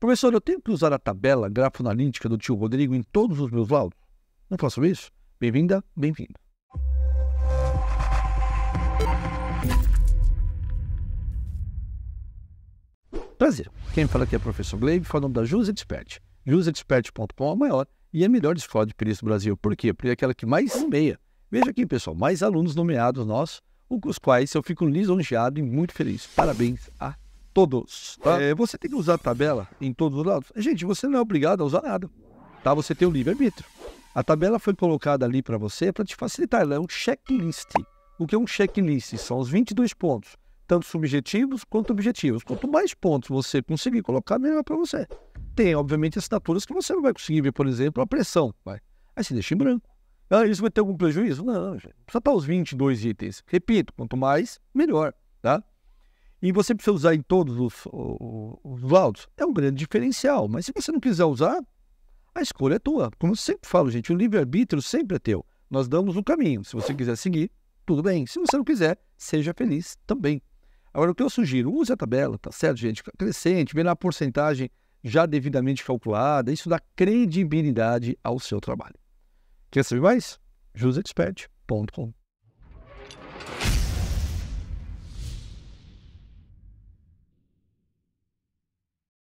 Professor, eu tenho que usar a tabela grafoanalítica do tio Rodrigo em todos os meus laudos? Não faço isso? Bem-vinda, bem-vindo. Prazer. Quem fala aqui é o professor Gleibe, falando da JusExpert. JusExpert.com é a maior e a melhor escola de perícia do Brasil. Por quê? Porque é aquela que mais meia. Veja aqui, pessoal, mais alunos nomeados nós, os quais eu fico lisonjeado e muito feliz. Parabéns a todos. Tá? É, você tem que usar a tabela em todos os lados. Gente, você não é obrigado a usar nada. Tá? Você tem o livre-arbítrio. A tabela foi colocada ali para você para te facilitar. Ela é um checklist. O que é um checklist? São os 22 pontos, tanto subjetivos quanto objetivos. Quanto mais pontos você conseguir colocar, melhor para você. Tem, obviamente, assinaturas que você não vai conseguir ver, por exemplo, a pressão. Vai. Aí você deixa em branco. Ah, isso vai ter algum prejuízo? Não, gente. Só estar tá os 22 itens. Repito, quanto mais, melhor. Tá? e você precisa usar em todos os, os, os laudos, é um grande diferencial. Mas se você não quiser usar, a escolha é tua. Como eu sempre falo, gente, o livre-arbítrio sempre é teu. Nós damos o um caminho. Se você quiser seguir, tudo bem. Se você não quiser, seja feliz também. Agora, o que eu sugiro? Use a tabela, tá certo, gente? Crescente, vê na a porcentagem já devidamente calculada. Isso dá credibilidade ao seu trabalho. Quer saber mais? jusexpert.com